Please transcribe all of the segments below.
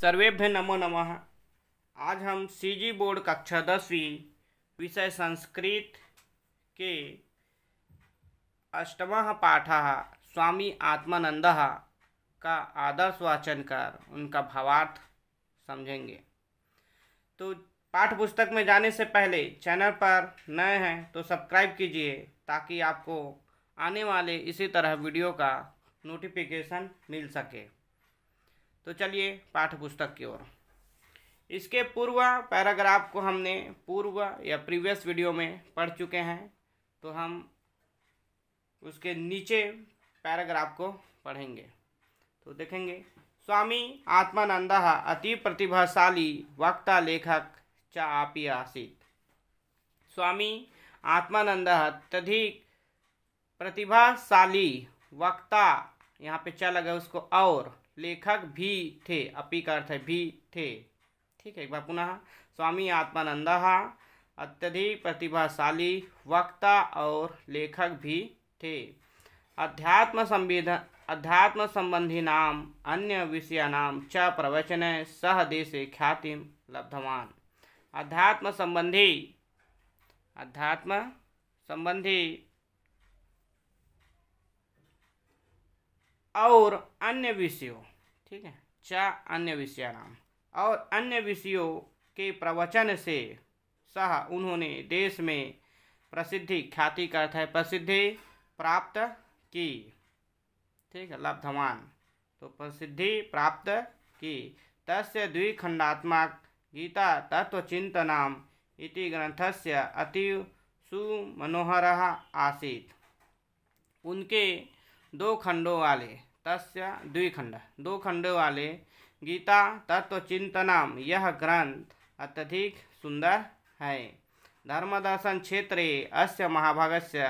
सर्वेभ्य नमो नमः आज हम सीजी बोर्ड कक्षा दसवीं विषय संस्कृत के अष्टम पाठ स्वामी आत्मानंद का आदर्श वाचन कर उनका भावार्थ समझेंगे तो पाठ पुस्तक में जाने से पहले चैनल पर नए हैं तो सब्सक्राइब कीजिए ताकि आपको आने वाले इसी तरह वीडियो का नोटिफिकेशन मिल सके तो चलिए पाठ्यपुस्तक पुस्तक की ओर इसके पूर्व पैराग्राफ को हमने पूर्व या प्रीवियस वीडियो में पढ़ चुके हैं तो हम उसके नीचे पैराग्राफ को पढ़ेंगे तो देखेंगे स्वामी आत्मानंद अति प्रतिभाशाली वक्ता लेखक च आपी आसित स्वामी आत्मानंद तधिक प्रतिभाशाली वक्ता यहाँ पे च लगा उसको और लेखक भी थे अपी का अर्थ है भी थे ठीक है एक बार पुनः स्वामी आत्मानंद अत्यधिक प्रतिभाशाली वक्ता और लेखक भी थे अध्यात्म संविध अध्यात्म संबंधी नाम अन्य विषयानाम च प्रवचन सह देशे ख्याति लब्धवान अध्यात्म संबंधी अध्यात्म संबंधी और अन्य विषयों ठीक है चा अन्य विषयानाम और अन्य विषयों के प्रवचन से सह उन्होंने देश में प्रसिद्धि ख्याति का अर्थ है प्रसिद्धि प्राप्त की ठीक है लब्धवान तो प्रसिद्धि प्राप्त की तस् द्विखंडात्मक गीता तत्वचिंतना इति से अतीव सुमनोहर आसीत उनके दो खंडों वाले तस्य द्विखंड दो खंड वाले गीता तत्व चिंतनम यह ग्रंथ अत्यधिक सुंदर है धर्मदर्शन क्षेत्रे अस्य महाभागस्य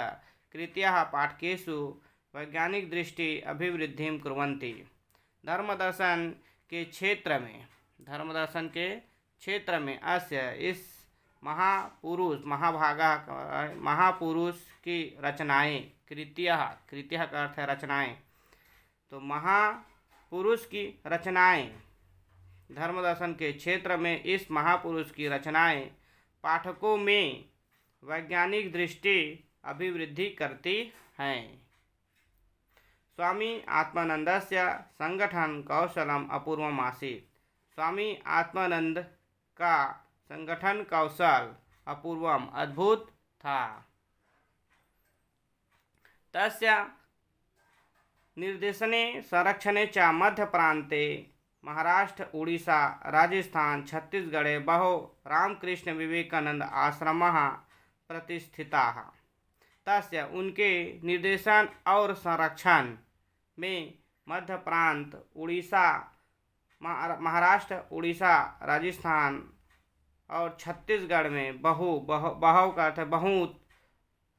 कृत्याः पाठकेशु वैज्ञानिक दृष्टि अभिवृद्धि कुरंती धर्मदर्शन के क्षेत्र में धर्मदर्शन के क्षेत्र में अस्य इस महापुरुष महाभागा महापुरुष की रचनाएं कृतिया कृतिया का अर्थ है रचनाएं तो महापुरुष की रचनाएं धर्म दर्शन के क्षेत्र में इस महापुरुष की रचनाएं पाठकों में वैज्ञानिक दृष्टि अभिवृद्धि करती हैं स्वामी आत्मानंद से संगठन कौशलम अपूर्वम आसित स्वामी आत्मानंद का संगठन कौशल अपूर्वम अद्भुत था तस्य निर्देशने संरक्षण च मध्य प्रांत महाराष्ट्र उड़ीसा राजस्थान छत्तीसगढ़ बहु रामकृष्ण विवेकानंद आश्रम प्रतिष्ठिता तस् उनके निर्देशन और संरक्षण में मध्य प्रांत उड़ीसा महाराष्ट्र उड़ीसा राजस्थान और छत्तीसगढ़ में बहु बहु बहु का अर्थ बहुत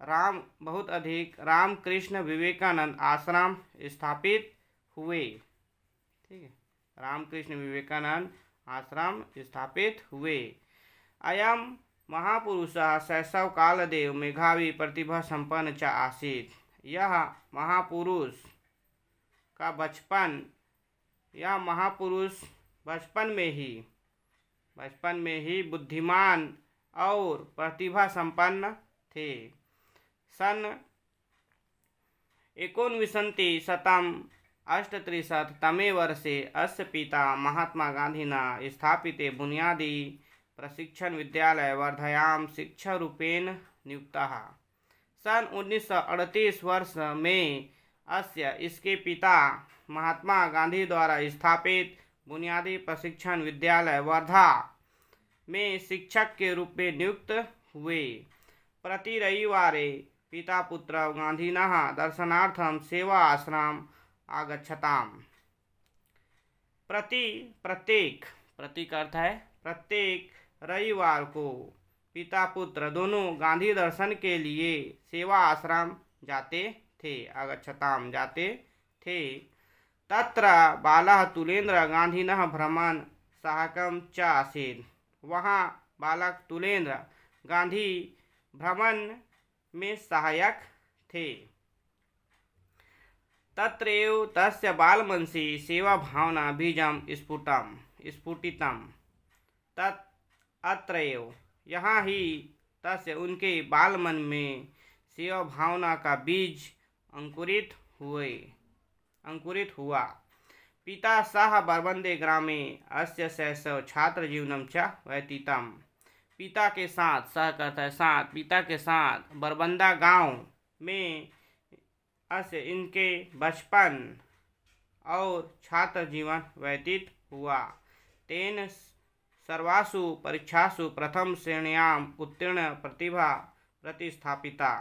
राम बहुत अधिक रामकृष्ण विवेकानंद आश्रम स्थापित हुए ठीक है रामकृष्ण विवेकानंद आश्रम स्थापित हुए अयम महापुरुष शैशव कालदेव मेघावी प्रतिभा संपन्न च आसित यह महापुरुष का बचपन यह महापुरुष बचपन में ही बचपन में ही बुद्धिमान और प्रतिभा संपन्न थे सन अष्ट्रिशत अष्टत्रिंशत्तमे वर्षे अस पिता महात्मागान्धिना स्थापिते बुनियादी प्रशिक्षण वर्धयाम शिक्षा शिक्षारूपेण नियुक्ता सन 1938 वर्ष में अस्य इसके पिता महात्मा गांधी द्वारा स्थापित बुनियादी प्रशिक्षण विद्यालय वर्धा में शिक्षक के रूप में नियुक्त हुए प्रति रविवार पिता पुत्र गांधीन दर्शनाथ सेवा आश्रम आगछता प्रति प्रत्येक प्रतीक अर्थ है प्रत्येक रविवार को पिता पुत्र दोनों गांधी दर्शन के लिए सेवा आश्रम जाते थे आगछता जाते थे तत्र बाला तुलेन्द्र गांधीन भ्रमण साहकम च आसीत् वहाँ बालक तुलेन्द्र गांधी भ्रमण में सहायक थे तत्रैव तस्य बालमनसी सेवा भावना बीजम स्फुटम स्फुटितम तत् अत्रैव यहाँ ही तस्य उनके बालमन में सेवा भावना का बीज अंकुरित हुए अंकुरित हुआ पिता सह बरबंदे ग्रामे अस्य शैशव जीवन च व्यतीतम पिता के साथ सह कहता है साथ पिता के साथ बरबंदा गांव में अस इनके बचपन और छात्र जीवन व्यतीत हुआ तेन सर्वासु परीक्षासु प्रथम श्रेणियाम उत्तीर्ण प्रतिभा प्रतिस्थापिता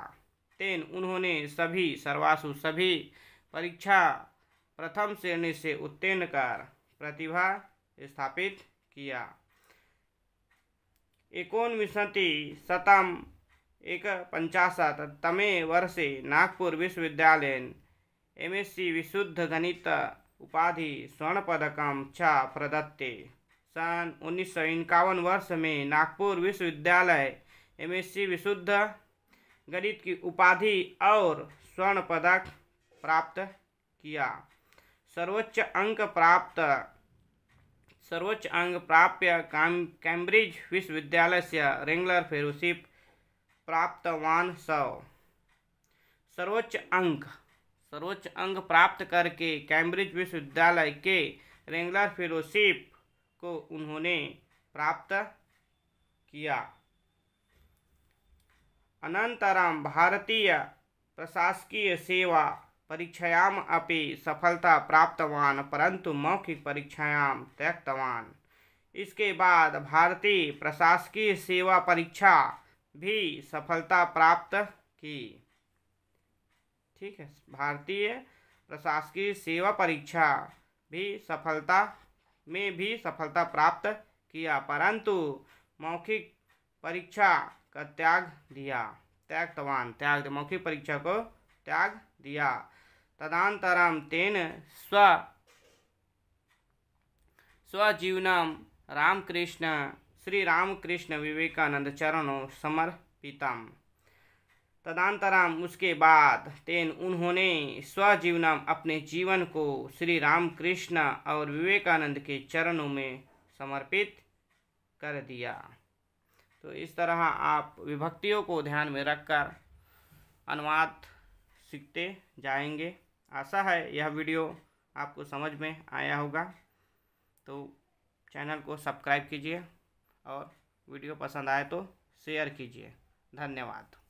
तेन उन्होंने सभी सर्वासु सभी परीक्षा प्रथम श्रेणी से उत्तीर्ण कर प्रतिभा स्थापित किया एकोनविंशति शतम एक पंचाशत तमे वर्षे एम एस सी विशुद्ध गणित उपाधि स्वर्ण पदक छ प्रदत्ते सन उन्नीस सौ इक्यावन वर्ष में नागपुर विश्वविद्यालय एम एस सी विशुद्ध गणित की उपाधि और स्वर्ण पदक प्राप्त किया सर्वोच्च अंक प्राप्त सर्वोच्च अंग प्राप्य काम कैम्ब्रिज विश्वविद्यालय से रेंगलर फेलोशिप प्राप्तवान सौ सर्वोच्च अंक सर्वोच्च अंक प्राप्त करके कैम्ब्रिज विश्वविद्यालय के रेंगलर फेलोशिप को उन्होंने प्राप्त किया अनंतरम भारतीय प्रशासकीय सेवा परीक्षायाम अपि सफलता प्राप्तवान परंतु मौखिक परीक्षायाम त्यक्तवान इसके बाद भारतीय प्रशासकीय सेवा परीक्षा भी सफलता प्राप्त की ठीक है भारतीय प्रशासकीय सेवा परीक्षा भी सफलता में भी सफलता प्राप्त किया परंतु मौखिक परीक्षा का त्याग दिया त्यागतवान त्याग मौखिक परीक्षा को त्याग दिया तदान्तरां तेन स्व स्वजीवना रामकृष्ण विवेकानंद श्रीरामकृष्णविवेकानन्दचरणौ समर्पिता तदांतराम उसके बाद तेन उन्होंने स्वजीवनम अपने जीवन को श्री रामकृष्ण और विवेकानंद के चरणों में समर्पित कर दिया तो इस तरह आप विभक्तियों को ध्यान में रखकर अनुवाद सीखते जाएंगे आशा है यह वीडियो आपको समझ में आया होगा तो चैनल को सब्सक्राइब कीजिए और वीडियो पसंद आए तो शेयर कीजिए धन्यवाद